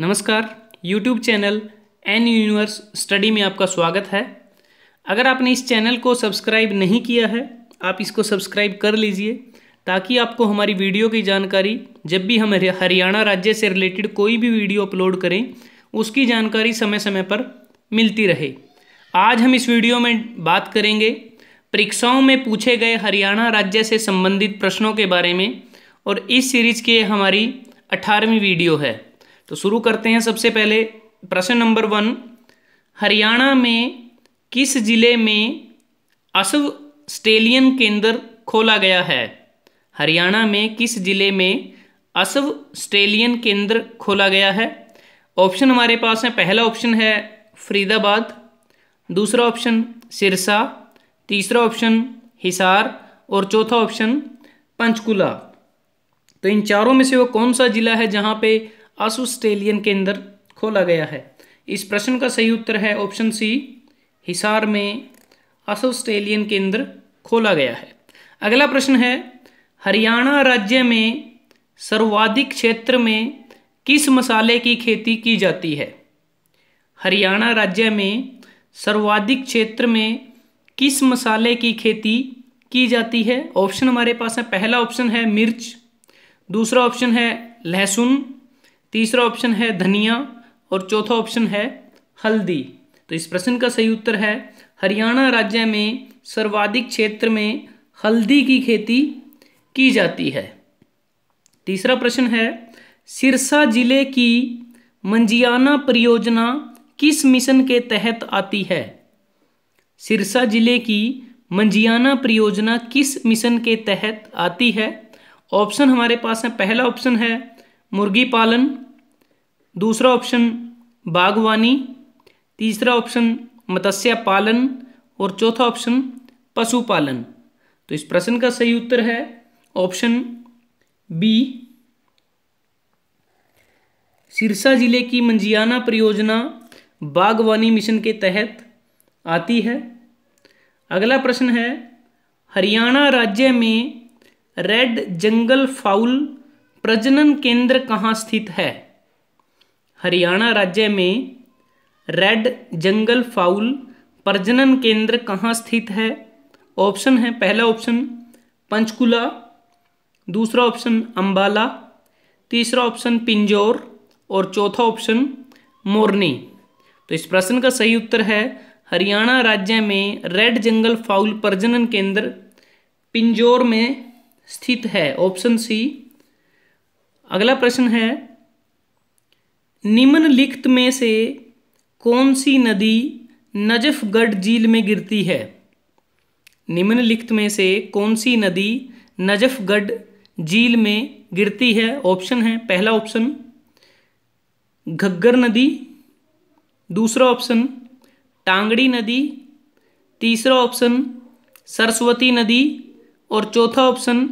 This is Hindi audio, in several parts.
नमस्कार YouTube channel N universe study में आपका स्वागत है अगर आपने इस चैनल को सब्सक्राइब नहीं किया है आप इसको सब्सक्राइब कर लीजिए ताकि आपको हमारी वीडियो की जानकारी जब भी हम हरियाणा राज्य से रिलेटेड कोई भी वीडियो अपलोड करें उसकी जानकारी समय समय पर मिलती रहे आज हम इस वीडियो में बात करेंगे परीक्षाओं में पूछे गए हरियाणा राज्य से संबंधित प्रश्नों के बारे में और इस सीरीज के हमारी अठारहवीं वीडियो है तो शुरू करते हैं सबसे पहले प्रश्न नंबर वन हरियाणा में किस जिले में अश्व स्टेलियन केंद्र खोला गया है हरियाणा में किस जिले में अश्व स्टेलियन केंद्र खोला गया है ऑप्शन हमारे पास है पहला ऑप्शन है फरीदाबाद दूसरा ऑप्शन सिरसा तीसरा ऑप्शन हिसार और चौथा ऑप्शन पंचकुला तो इन चारों में से वो कौन सा ज़िला है जहाँ पे के केंद्र खोला गया है इस प्रश्न का सही उत्तर है ऑप्शन सी हिसार में के केंद्र खोला गया है अगला प्रश्न है हरियाणा राज्य में सर्वाधिक क्षेत्र में किस मसाले की खेती की जाती है हरियाणा राज्य में सर्वाधिक क्षेत्र में किस मसाले की खेती की जाती है ऑप्शन हमारे पास है पहला ऑप्शन है मिर्च दूसरा ऑप्शन है लहसुन तीसरा ऑप्शन है धनिया और चौथा ऑप्शन है हल्दी तो इस प्रश्न का सही उत्तर है हरियाणा राज्य में सर्वाधिक क्षेत्र में हल्दी की खेती की जाती है तीसरा प्रश्न है सिरसा जिले की मंजियाना परियोजना किस मिशन के तहत आती है सिरसा जिले की मंजियाना परियोजना किस मिशन के तहत आती है ऑप्शन हमारे पास है पहला ऑप्शन है मुर्गी पालन दूसरा ऑप्शन बागवानी तीसरा ऑप्शन मत्स्य पालन और चौथा ऑप्शन पशुपालन तो इस प्रश्न का सही उत्तर है ऑप्शन बी सिरसा जिले की मंजियाना परियोजना बागवानी मिशन के तहत आती है अगला प्रश्न है हरियाणा राज्य में रेड जंगल फाउल प्रजनन केंद्र कहाँ स्थित है हरियाणा राज्य में रेड जंगल फाउल प्रजनन केंद्र कहाँ स्थित है ऑप्शन है पहला ऑप्शन पंचकुला दूसरा ऑप्शन अंबाला तीसरा ऑप्शन पिंजौर और चौथा ऑप्शन मोरनी तो इस प्रश्न का सही उत्तर है हरियाणा राज्य में रेड जंगल फाउल प्रजनन केंद्र पिंजौर में स्थित है ऑप्शन सी अगला प्रश्न है निम्नलिखित में से कौन सी नदी नजफगढ़ झील में गिरती है निम्नलिखित में से कौन सी नदी नजफगढ़ झील में गिरती है ऑप्शन है पहला ऑप्शन घग्गर नदी दूसरा ऑप्शन टांगड़ी नदी तीसरा ऑप्शन सरस्वती नदी और चौथा ऑप्शन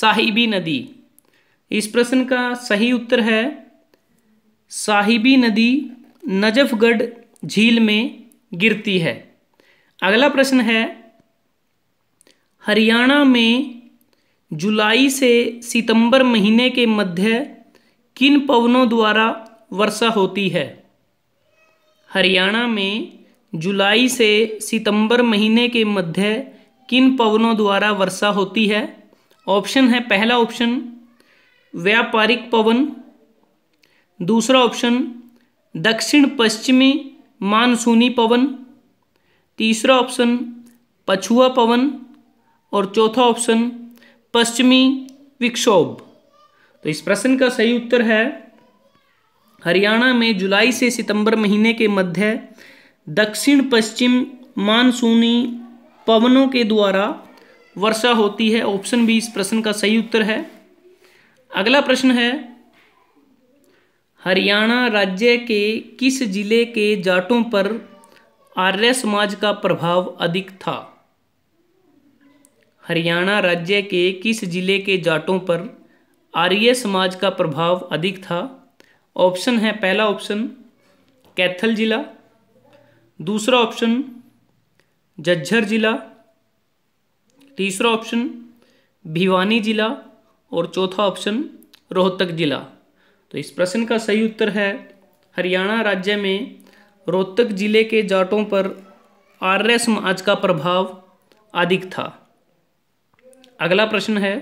साहिबी नदी इस प्रश्न का सही उत्तर है साहिबी नदी नजफगढ़ झील में गिरती है अगला प्रश्न है हरियाणा में जुलाई से सितंबर महीने के मध्य किन पवनों द्वारा वर्षा होती है हरियाणा में जुलाई से सितंबर महीने के मध्य किन पवनों द्वारा वर्षा होती है ऑप्शन है पहला ऑप्शन व्यापारिक पवन दूसरा ऑप्शन दक्षिण पश्चिमी मानसूनी पवन तीसरा ऑप्शन पछुआ पवन और चौथा ऑप्शन पश्चिमी विक्षोभ तो इस प्रश्न का सही उत्तर है हरियाणा में जुलाई से सितंबर महीने के मध्य दक्षिण पश्चिम मानसूनी पवनों के द्वारा वर्षा होती है ऑप्शन बी इस प्रश्न का सही उत्तर है अगला प्रश्न है हरियाणा राज्य के किस जिले के जाटों पर आर्य समाज का प्रभाव अधिक था हरियाणा राज्य के किस जिले के जाटों पर आर्य समाज का प्रभाव अधिक था ऑप्शन है पहला ऑप्शन कैथल जिला दूसरा ऑप्शन जज्जर जिला तीसरा ऑप्शन भिवानी जिला और चौथा ऑप्शन रोहतक जिला तो इस प्रश्न का सही उत्तर है हरियाणा राज्य में रोहतक जिले के जाटों पर आर्य समाज का प्रभाव अधिक था अगला प्रश्न है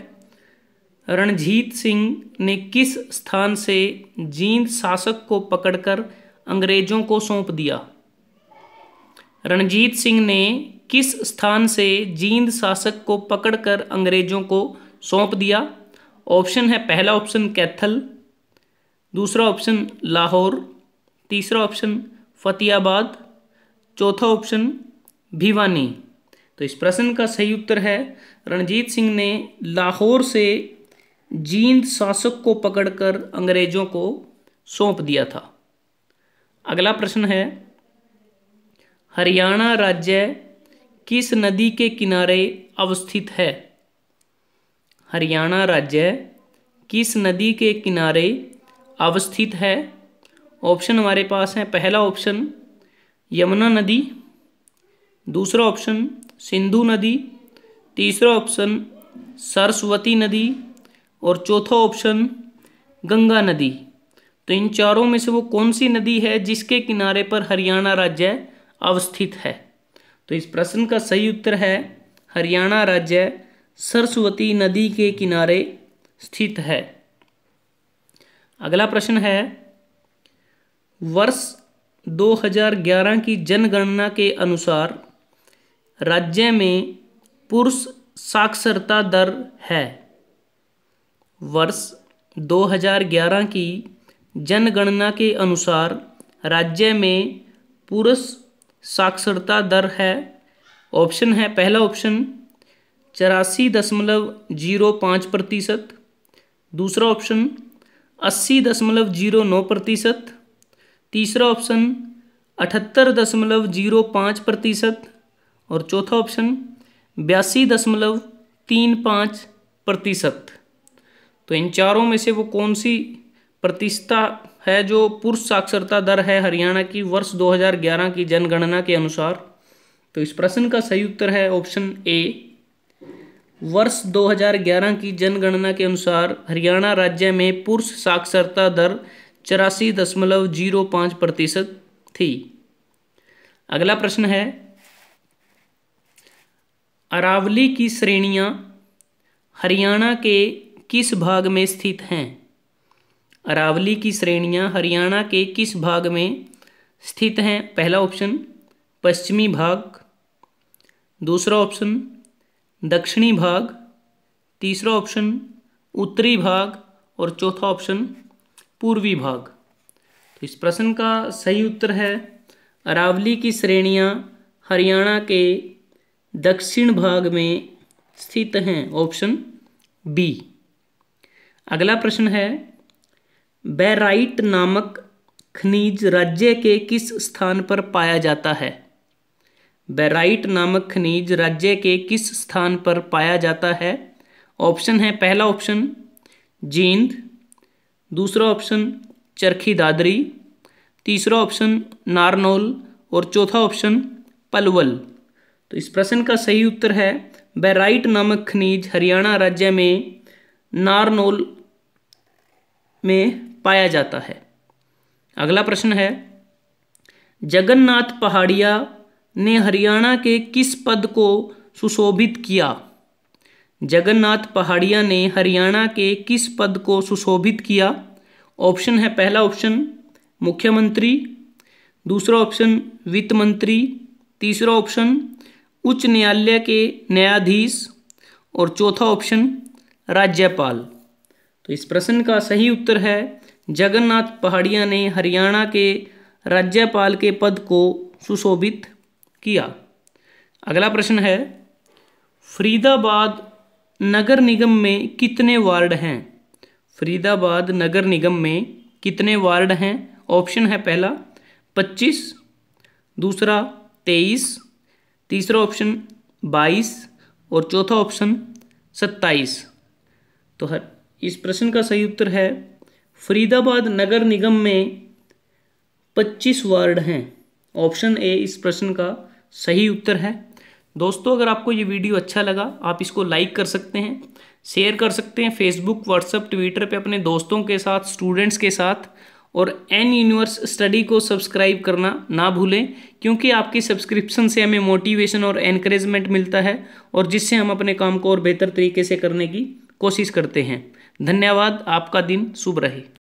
रणजीत सिंह ने किस स्थान से जींद शासक को पकड़कर अंग्रेजों को सौंप दिया रणजीत सिंह ने किस स्थान से जींद शासक को पकड़कर अंग्रेजों को सौंप दिया ऑप्शन है पहला ऑप्शन कैथल दूसरा ऑप्शन लाहौर तीसरा ऑप्शन फतियाबाद चौथा ऑप्शन भिवानी तो इस प्रश्न का सही उत्तर है रणजीत सिंह ने लाहौर से जींद शासक को पकड़कर अंग्रेजों को सौंप दिया था अगला प्रश्न है हरियाणा राज्य किस नदी के किनारे अवस्थित है हरियाणा राज्य किस नदी के किनारे अवस्थित है ऑप्शन हमारे पास है पहला ऑप्शन यमुना नदी दूसरा ऑप्शन सिंधु नदी तीसरा ऑप्शन सरस्वती नदी और चौथा ऑप्शन गंगा नदी तो इन चारों में से वो कौन सी नदी है जिसके किनारे पर हरियाणा राज्य अवस्थित है तो इस प्रश्न का सही उत्तर है हरियाणा राज्य सरस्वती नदी के किनारे स्थित है अगला प्रश्न है वर्ष 2011 की जनगणना के अनुसार राज्य में पुरुष साक्षरता दर है वर्ष 2011 की जनगणना के अनुसार राज्य में पुरुष साक्षरता दर है ऑप्शन है पहला ऑप्शन चौरासी दशमलव जीरो पाँच प्रतिशत दूसरा ऑप्शन अस्सी दशमलव जीरो नौ प्रतिशत तीसरा ऑप्शन अठहत्तर दशमलव जीरो पाँच प्रतिशत और चौथा ऑप्शन बयासी दशमलव तीन पाँच प्रतिशत तो इन चारों में से वो कौन सी प्रतिशता है जो पुरुष साक्षरता दर है हरियाणा की वर्ष 2011 की जनगणना के अनुसार तो इस प्रश्न का सही उत्तर है ऑप्शन ए वर्ष 2011 की जनगणना के अनुसार हरियाणा राज्य में पुरुष साक्षरता दर चौरासी दशमलव जीरो पाँच प्रतिशत थी अगला प्रश्न है अरावली की श्रेणियां हरियाणा के किस भाग में स्थित हैं अरावली की श्रेणियां हरियाणा के किस भाग में स्थित हैं पहला ऑप्शन पश्चिमी भाग दूसरा ऑप्शन दक्षिणी भाग तीसरा ऑप्शन उत्तरी भाग और चौथा ऑप्शन पूर्वी भाग तो इस प्रश्न का सही उत्तर है अरावली की श्रेणियाँ हरियाणा के दक्षिण भाग में स्थित हैं ऑप्शन बी अगला प्रश्न है बैराइट नामक खनिज राज्य के किस स्थान पर पाया जाता है बेराइट नामक खनिज राज्य के किस स्थान पर पाया जाता है ऑप्शन है पहला ऑप्शन जींद दूसरा ऑप्शन चरखी दादरी तीसरा ऑप्शन नारनौल और चौथा ऑप्शन पलवल तो इस प्रश्न का सही उत्तर है बेराइट नामक खनिज हरियाणा राज्य में नारनौल में पाया जाता है अगला प्रश्न है जगन्नाथ पहाड़िया ने हरियाणा के किस पद को सुशोभित किया जगन्नाथ पहाड़िया ने हरियाणा के किस पद को सुशोभित किया ऑप्शन है पहला ऑप्शन मुख्यमंत्री दूसरा ऑप्शन वित्त मंत्री तीसरा ऑप्शन उच्च न्यायालय के न्यायाधीश और चौथा ऑप्शन राज्यपाल तो इस प्रश्न का सही उत्तर है जगन्नाथ पहाड़िया ने हरियाणा के राज्यपाल के पद को सुशोभित किया अगला प्रश्न है फरीदाबाद नगर निगम में कितने वार्ड हैं फरीदाबाद नगर निगम में कितने वार्ड हैं ऑप्शन है पहला पच्चीस दूसरा तेईस तीसरा ऑप्शन बाईस और चौथा ऑप्शन सत्ताईस तो हर इस प्रश्न का सही उत्तर है फरीदाबाद नगर निगम में पच्चीस वार्ड हैं ऑप्शन ए इस प्रश्न का सही उत्तर है दोस्तों अगर आपको ये वीडियो अच्छा लगा आप इसको लाइक कर सकते हैं शेयर कर सकते हैं फेसबुक व्हाट्सअप ट्विटर पे अपने दोस्तों के साथ स्टूडेंट्स के साथ और एन यूनिवर्स स्टडी को सब्सक्राइब करना ना भूलें क्योंकि आपकी सब्सक्रिप्शन से हमें मोटिवेशन और एनकरेजमेंट मिलता है और जिससे हम अपने काम को और बेहतर तरीके से करने की कोशिश करते हैं धन्यवाद आपका दिन शुभ रहे